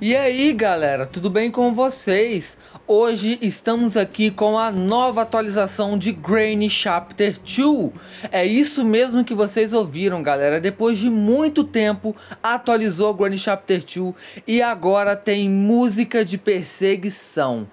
E aí galera, tudo bem com vocês? Hoje estamos aqui com a nova atualização de Granny Chapter 2. É isso mesmo que vocês ouviram galera, depois de muito tempo atualizou Granny Chapter 2 e agora tem música de perseguição.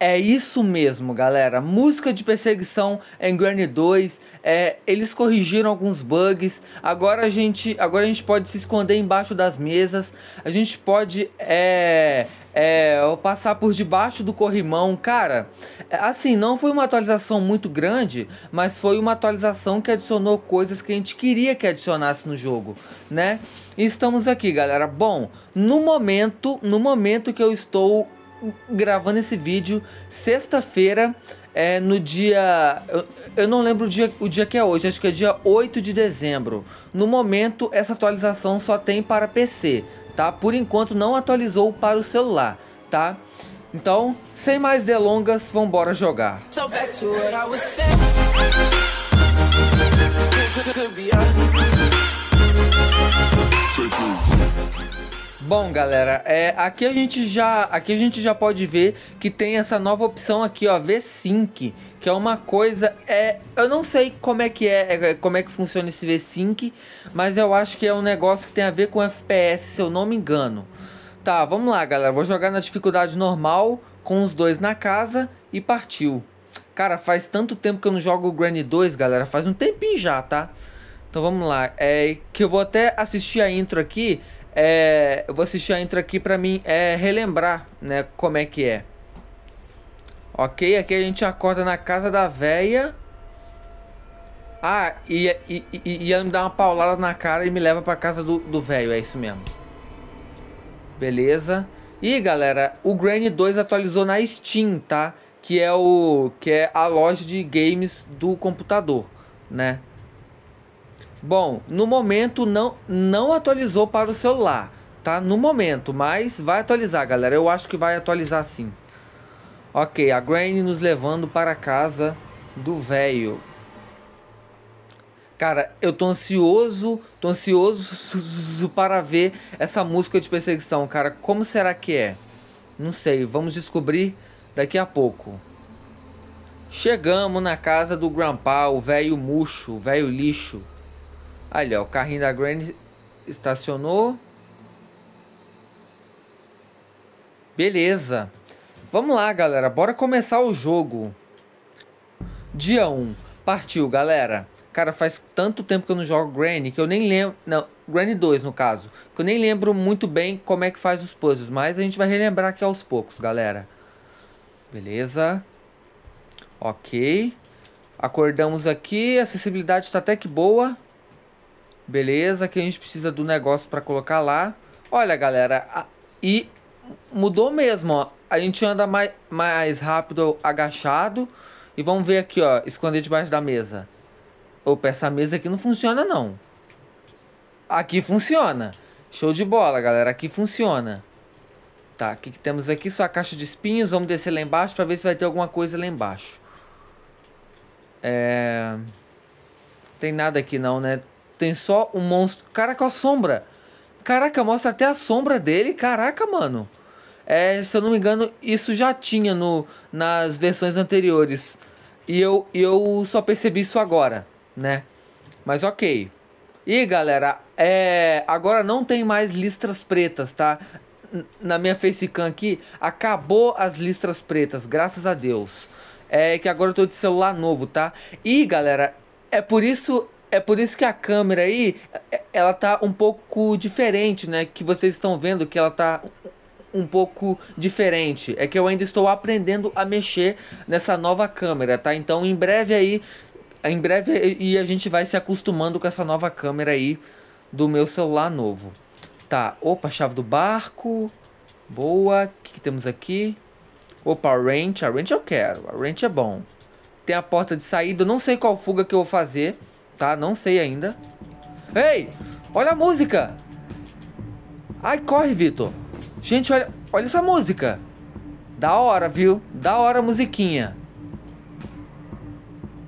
É isso mesmo, galera. Música de perseguição em Granny 2. É, eles corrigiram alguns bugs. Agora a gente, agora a gente pode se esconder embaixo das mesas. A gente pode é, é, passar por debaixo do corrimão, cara. É, assim, não foi uma atualização muito grande, mas foi uma atualização que adicionou coisas que a gente queria que adicionasse no jogo, né? E estamos aqui, galera. Bom, no momento, no momento que eu estou gravando esse vídeo sexta-feira, é, no dia. Eu, eu, não lembro o dia, o dia que é hoje, acho que é dia 8 de dezembro. No momento, essa atualização só tem para PC, tá? Por enquanto não atualizou para o celular, tá? Então, sem mais delongas, vambora jogar. So Bom, galera, é, aqui a gente já aqui a gente já pode ver que tem essa nova opção aqui, ó, V-Sync, que é uma coisa é, eu não sei como é que é, é, é como é que funciona esse V-Sync, mas eu acho que é um negócio que tem a ver com FPS, se eu não me engano. Tá, vamos lá, galera, vou jogar na dificuldade normal com os dois na casa e partiu. Cara, faz tanto tempo que eu não jogo o Granny 2, galera, faz um tempinho já, tá? Então vamos lá, é que eu vou até assistir a intro aqui é, eu vou assistir a intro aqui para mim é relembrar, né, como é que é. Ok, aqui a gente acorda na casa da véia. Ah, e, e, e, ela me dá uma paulada na cara e me leva pra casa do, do velho, é isso mesmo. Beleza. E galera, o Granny 2 atualizou na Steam, tá? Que é o que é a loja de games do computador, né? Bom, no momento não, não atualizou para o celular, tá? No momento, mas vai atualizar, galera. Eu acho que vai atualizar sim. Ok, a Granny nos levando para a casa do velho. Cara, eu tô ansioso, tô ansioso para ver essa música de perseguição, cara. Como será que é? Não sei, vamos descobrir daqui a pouco. Chegamos na casa do Grandpa, o velho murcho, o velho lixo. Ali, ó, o carrinho da Granny estacionou. Beleza. Vamos lá, galera. Bora começar o jogo. Dia 1. Partiu, galera. Cara, faz tanto tempo que eu não jogo Granny que eu nem lembro... Não, Granny 2, no caso. Que eu nem lembro muito bem como é que faz os puzzles. Mas a gente vai relembrar aqui aos poucos, galera. Beleza. Ok. Acordamos aqui. A acessibilidade está até que boa. Beleza, que a gente precisa do negócio para colocar lá. Olha, galera, a, e mudou mesmo, ó. A gente anda mais, mais rápido agachado. E vamos ver aqui, ó, esconder debaixo da mesa. Opa, essa mesa aqui não funciona, não. Aqui funciona. Show de bola, galera. Aqui funciona. Tá, o que, que temos aqui? Só a caixa de espinhos. Vamos descer lá embaixo para ver se vai ter alguma coisa lá embaixo. É... Tem nada aqui não, né? Tem só um monstro. Caraca, a sombra. Caraca, mostra até a sombra dele. Caraca, mano. É, se eu não me engano, isso já tinha no, nas versões anteriores. E eu, eu só percebi isso agora, né? Mas ok. E galera, é, agora não tem mais listras pretas, tá? na minha facecam aqui, acabou as listras pretas, graças a Deus. É que agora eu tô de celular novo, tá? E galera, é por isso é por isso que a câmera aí, é, ela tá um pouco diferente, né? Que vocês estão vendo que ela tá um pouco diferente. É que eu ainda estou aprendendo a mexer nessa nova câmera, tá? Então em breve aí, em breve e a gente vai se acostumando com essa nova câmera aí do meu celular novo. Tá, opa, chave do barco. Boa, o que, que, temos aqui? Opa, a range, a range eu quero, a range é bom. Tem a porta de saída, eu não sei qual fuga que eu vou fazer tá? Não sei ainda. Ei, olha a música! Ai, corre, Vitor. Gente, olha, olha essa música. Da hora, viu? Da hora a musiquinha.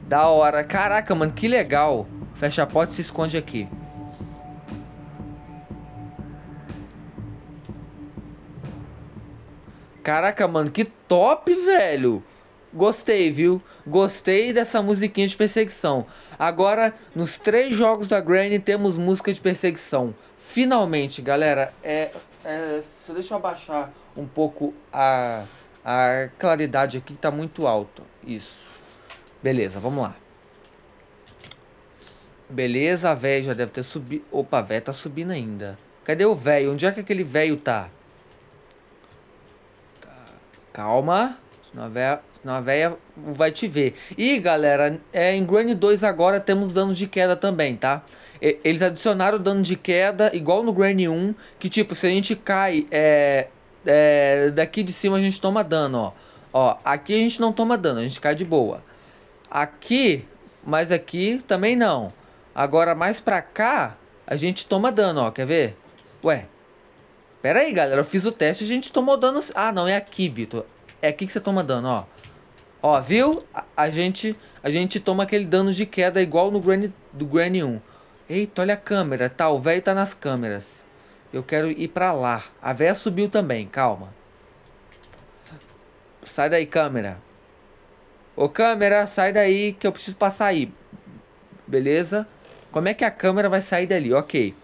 Da hora. Caraca, mano, que legal. Fecha a porta e se esconde aqui. Caraca, mano, que top, velho. Gostei, viu? Gostei dessa musiquinha de perseguição. Agora, nos três jogos da Granny temos música de perseguição. Finalmente, galera, é, é, deixa eu abaixar um pouco a, a claridade aqui, que tá muito alto. Isso. Beleza, vamos lá. Beleza, a véia já deve ter subido. Opa, a véia tá subindo ainda. Cadê o velho? Onde é que aquele velho tá? Calma. Senão a, véia, a véia vai te ver. E galera, é, em Granny 2 agora temos dano de queda também, tá? E, eles adicionaram dano de queda, igual no Granny 1, que tipo, se a gente cai é, é, daqui de cima a gente toma dano, ó. Ó, aqui a gente não toma dano, a gente cai de boa. Aqui, mas aqui também não. Agora mais pra cá, a gente toma dano, ó, quer ver? Ué, pera aí galera, eu fiz o teste e a gente tomou dano... Ah, não, é aqui, Vitor. É aqui que você toma dano, ó. Ó, viu? A, a gente a gente toma aquele dano de queda igual no Granny, do Granny 1. Eita, olha a câmera. Tá, o velho tá nas câmeras. Eu quero ir pra lá. A véia subiu também, calma. Sai daí, câmera. Ô, câmera, sai daí que eu preciso passar aí. Beleza? Como é que a câmera vai sair dali? Ok.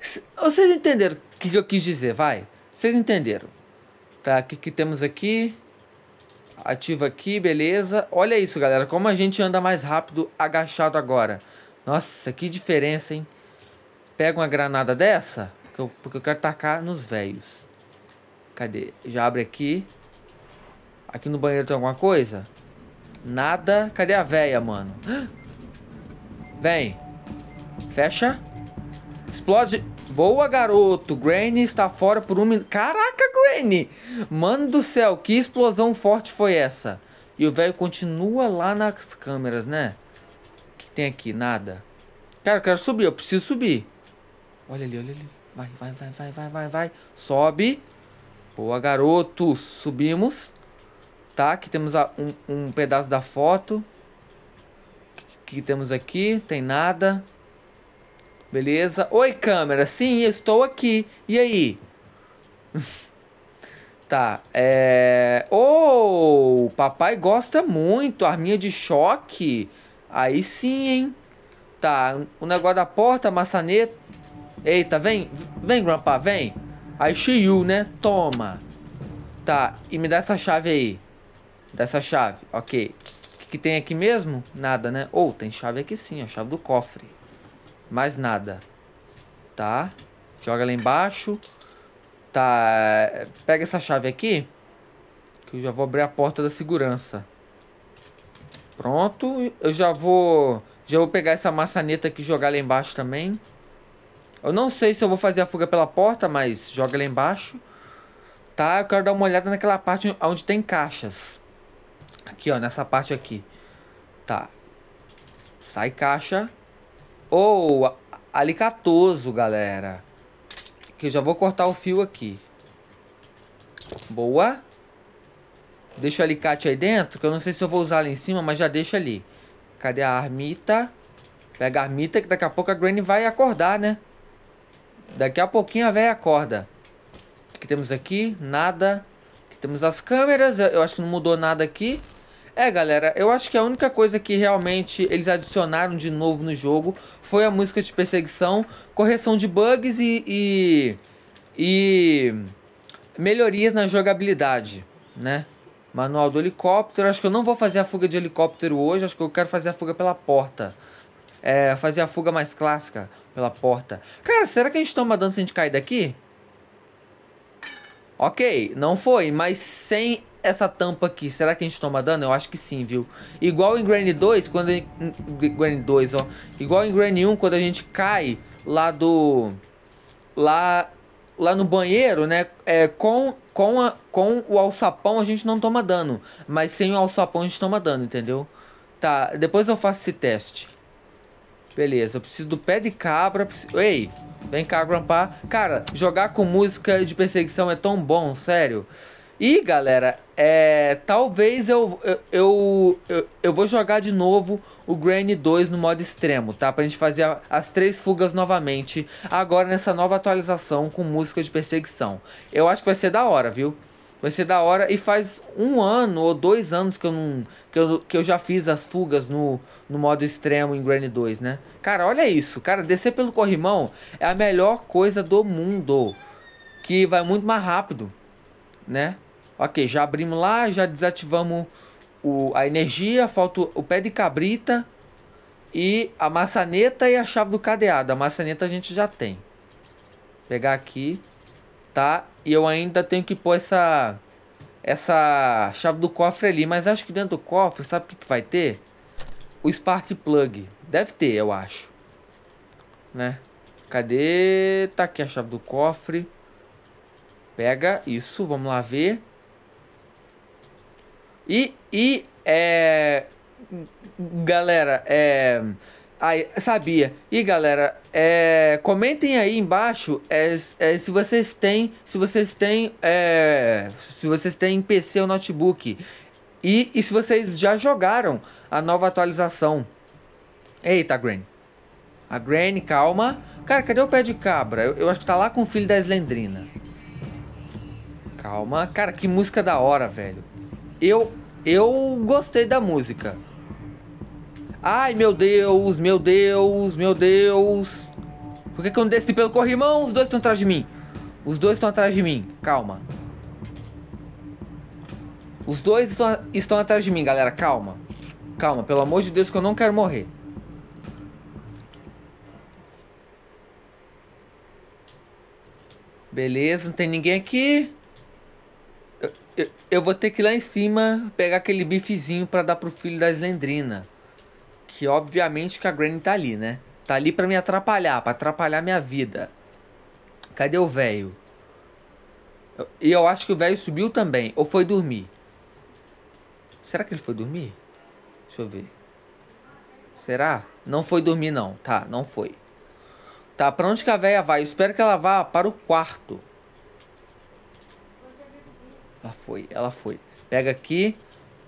C vocês entenderam o que, que eu quis dizer, vai. Vocês entenderam. Tá, o que, que temos aqui? Ativa aqui, beleza. Olha isso, galera. Como a gente anda mais rápido agachado agora. Nossa, que diferença, hein? Pega uma granada dessa, que eu, porque eu quero tacar nos velhos. Cadê? Já abre aqui. Aqui no banheiro tem alguma coisa? Nada. Cadê a véia, mano? Vem. Fecha. Explode. Boa, garoto. Granny está fora por um minuto. Caraca, Granny! Mano do céu, que explosão forte foi essa? E o velho continua lá nas câmeras, né? O que tem aqui? Nada. Cara, eu quero subir. Eu preciso subir. Olha ali, olha ali. Vai, vai, vai, vai, vai, vai, vai. Sobe. Boa, garoto. Subimos. Tá, aqui temos a, um, um pedaço da foto. O que, que temos aqui? Tem nada. Beleza? Oi, câmera. Sim, eu estou aqui. E aí? tá. É. Oh, papai gosta muito. Arminha de choque. Aí sim, hein? Tá. O negócio da porta, maçaneta. Eita, vem. Vem, Grandpa, vem. Aí, Shiyu, né? Toma. Tá. E me dá essa chave aí. Dá essa chave. Ok. O que, que tem aqui mesmo? Nada, né? Ou oh, tem chave aqui sim, a chave do cofre. Mais nada. Tá? Joga lá embaixo. Tá. É, pega essa chave aqui. Que eu já vou abrir a porta da segurança. Pronto. Eu já vou... Já vou pegar essa maçaneta aqui e jogar lá embaixo também. Eu não sei se eu vou fazer a fuga pela porta, mas joga lá embaixo. Tá? Eu quero dar uma olhada naquela parte onde tem caixas. Aqui, ó. Nessa parte aqui. Tá. Sai caixa. Ou alicatoso, galera. Que eu já vou cortar o fio aqui. Boa. Deixa o alicate aí dentro, que eu não sei se eu vou usar ali em cima, mas já deixa ali. Cadê a armita? Pega a armita que daqui a pouco a Granny vai acordar, né? Daqui a pouquinho a velha acorda. O que temos aqui? Nada. Aqui temos as câmeras. Eu acho que não mudou nada aqui. É, galera, eu acho que a única coisa que realmente eles adicionaram de novo no jogo foi a música de perseguição, correção de bugs e, e, e melhorias na jogabilidade, né? Manual do helicóptero, acho que eu não vou fazer a fuga de helicóptero hoje, acho que eu quero fazer a fuga pela porta. É, fazer a fuga mais clássica pela porta. Cara, será que a gente toma dança se a gente cair daqui? Ok, não foi, mas sem essa tampa aqui, será que a gente toma dano? Eu acho que sim, viu? Igual em Granny 2, quando... Em, Granny 2, ó. Igual em Granny 1, quando a gente cai lá do... Lá... Lá no banheiro, né? É, com, com, a, com o alçapão a gente não toma dano. Mas sem o alçapão a gente toma dano, entendeu? Tá, depois eu faço esse teste. Beleza, eu preciso do pé de cabra. Preciso... Ei, vem cá, grampar. Cara, jogar com música de perseguição é tão bom, sério. E galera, é, talvez eu, eu, eu, eu, vou jogar de novo o Granny 2 no modo extremo, tá? Pra gente fazer a, as três fugas novamente, agora nessa nova atualização com música de perseguição. Eu acho que vai ser da hora, viu? Vai ser da hora. E faz um ano ou dois anos que eu, não, que eu, que eu já fiz as fugas no, no modo extremo em Granny 2, né? Cara, olha isso. Cara, descer pelo corrimão é a melhor coisa do mundo. Que vai muito mais rápido, né? Ok, já abrimos lá, já desativamos o, a energia, falta o pé de cabrita e a maçaneta e a chave do cadeado. A maçaneta a gente já tem. Vou pegar aqui, tá? E eu ainda tenho que pôr essa essa chave do cofre ali, mas acho que dentro do cofre, sabe o que, que vai ter? O spark plug. Deve ter, eu acho. Né? Cadê? Tá aqui a chave do cofre. Pega isso, vamos lá ver. E, e é, galera, é, aí, sabia. E galera, é, comentem aí embaixo é, é, se vocês têm, se vocês têm, é, se vocês têm PC ou notebook e, e se vocês já jogaram a nova atualização. Eita, Granny. A Granny, calma. Cara, cadê o pé de cabra? Eu, eu acho que tá lá com o filho da Slendrina. Calma. Cara, que música da hora, velho eu, eu gostei da música. Ai meu Deus, meu Deus, meu Deus. Por que, que eu não desci pelo corrimão? Os dois estão atrás de mim. Os dois estão atrás de mim. Calma. Os dois estão, estão atrás de mim, galera. Calma. Calma, pelo amor de Deus, que eu não quero morrer. Beleza, não tem ninguém aqui. Eu, eu vou ter que ir lá em cima pegar aquele bifezinho para dar pro filho da Slendrina. Que obviamente que a Granny tá ali, né? Tá ali para me atrapalhar, para atrapalhar minha vida. Cadê o velho? E eu, eu acho que o velho subiu também, ou foi dormir. Será que ele foi dormir? Deixa eu ver. Será? Não foi dormir não. Tá, não foi. Tá, pra onde que a véia vai? Eu espero que ela vá para o quarto. Ela foi, ela foi. Pega aqui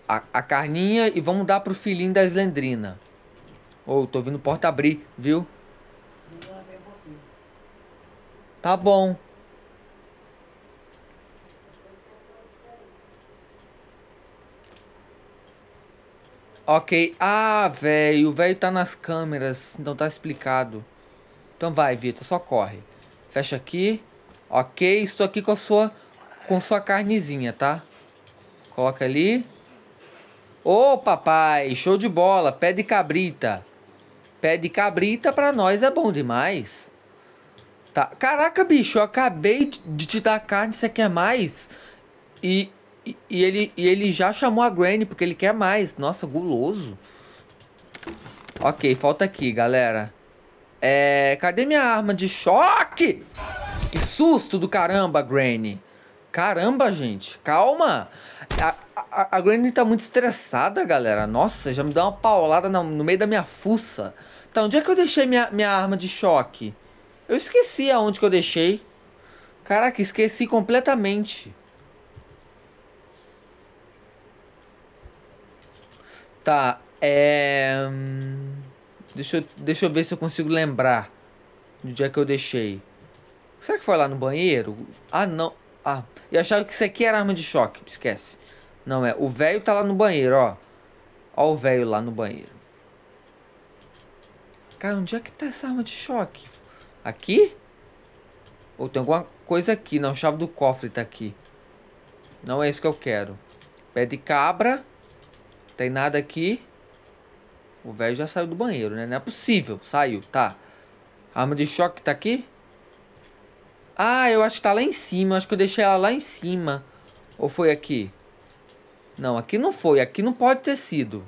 a, a carninha e vamos dar pro filhinho da Slendrina. Ô, oh, tô vindo porta abrir, viu? Tá bom. Ok. Ah, velho. O velho tá nas câmeras. Então tá explicado. Então vai, Vitor. Só corre. Fecha aqui. Ok. Estou aqui com a sua com sua carnezinha, tá? Coloca ali. Ô, oh, papai, show de bola, pé de cabrita. Pé de cabrita para nós é bom demais. Tá. Caraca, bicho, eu acabei de te dar carne, você quer mais? E, e, e ele, e ele já chamou a Granny porque ele quer mais. Nossa, guloso. Ok, falta aqui, galera. É, cadê minha arma de choque? Que susto do caramba, Granny. Caramba, gente, calma. A, a, a Granny tá muito estressada, galera. Nossa, já me deu uma paulada no, no, meio da minha fuça. Tá, onde é que eu deixei minha, minha arma de choque? Eu esqueci aonde que eu deixei. Caraca, esqueci completamente. Tá, é... Hum, deixa eu, deixa eu ver se eu consigo lembrar de onde é que eu deixei. Será que foi lá no banheiro? Ah, não. Ah, e achava que isso aqui era arma de choque. Esquece. Não é. O velho tá lá no banheiro, ó. Ó o velho lá no banheiro. Cara, onde é que tá essa arma de choque? Aqui? Ou tem alguma coisa aqui? Não, chave do cofre tá aqui. Não é isso que eu quero. Pé de cabra. Tem nada aqui. O velho já saiu do banheiro, né? Não é possível. Saiu, tá. A arma de choque tá aqui? Ah, eu acho que tá lá em cima. Acho que eu deixei ela lá em cima. Ou foi aqui? Não, aqui não foi. Aqui não pode ter sido.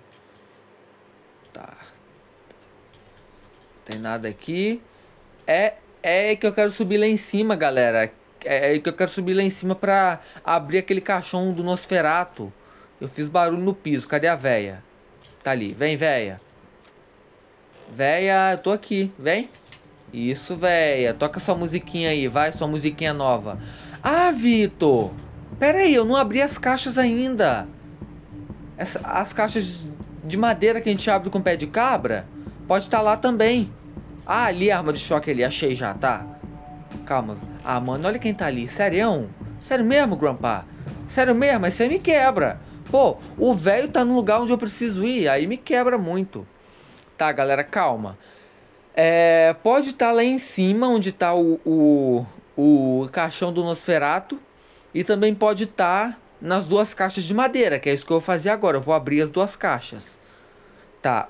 Tá. tem nada aqui. É, é que eu quero subir lá em cima, galera. É, é que eu quero subir lá em cima pra abrir aquele caixão do Nosferato. Eu fiz barulho no piso. Cadê a véia? Tá ali. Vem, véia. Véia, eu tô aqui. Vem. Isso, véia. Toca sua musiquinha aí, vai, sua musiquinha nova. Ah, Vitor! Pera aí, eu não abri as caixas ainda. Essa, as caixas de madeira que a gente abre com pé de cabra? Pode estar tá lá também. Ah, ali a arma de choque ali, achei já, tá? Calma. Ah, mano, olha quem tá ali. Sério? Sério mesmo, Grandpa? Sério mesmo? Aí você me quebra. Pô, o velho tá no lugar onde eu preciso ir, aí me quebra muito. Tá, galera, calma. É, pode estar tá lá em cima, onde está o, o, o, caixão do Nosferato. E também pode estar tá nas duas caixas de madeira, que é isso que eu vou fazer agora. Eu vou abrir as duas caixas. Tá.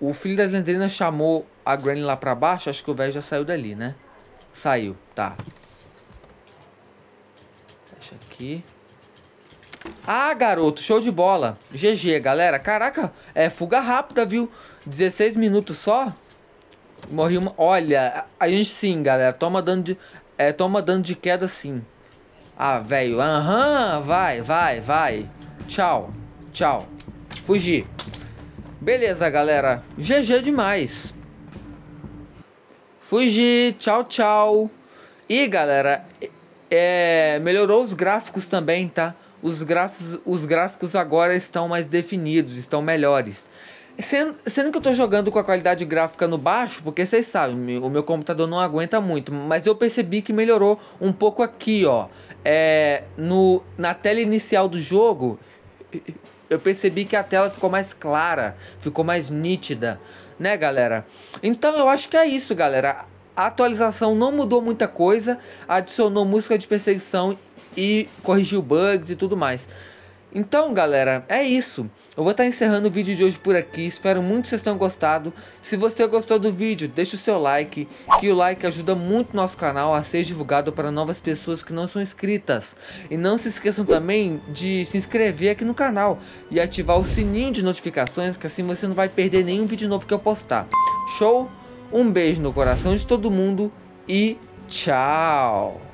O filho das Lendrinas chamou a Granny lá pra baixo. Acho que o velho já saiu dali, né? Saiu, tá. Fecha aqui. Ah, garoto, show de bola. GG, galera. Caraca, é fuga rápida, viu? 16 minutos só. Morri uma. Olha, a gente sim, galera. Toma dano de. É, toma dano de queda sim. Ah, velho. Aham, uhum, vai, vai, vai. Tchau, tchau. Fugi. Beleza, galera. GG demais. Fugi. Tchau, tchau. E, galera, é, melhorou os gráficos também, tá? Os gráficos, os gráficos agora estão mais definidos, estão melhores. Sendo, sendo, que eu tô jogando com a qualidade gráfica no baixo, porque vocês sabem, o meu computador não aguenta muito, mas eu percebi que melhorou um pouco aqui, ó. É, no, na tela inicial do jogo, eu percebi que a tela ficou mais clara, ficou mais nítida, né, galera? Então eu acho que é isso, galera. A atualização não mudou muita coisa, adicionou música de perseguição e corrigiu bugs e tudo mais. Então, galera, é isso. Eu vou estar encerrando o vídeo de hoje por aqui. Espero muito que vocês tenham gostado. Se você gostou do vídeo, deixe o seu like, que o like ajuda muito nosso canal a ser divulgado para novas pessoas que não são inscritas. E não se esqueçam também de se inscrever aqui no canal e ativar o sininho de notificações, que assim você não vai perder nenhum vídeo novo que eu postar. Show? Um beijo no coração de todo mundo e tchau!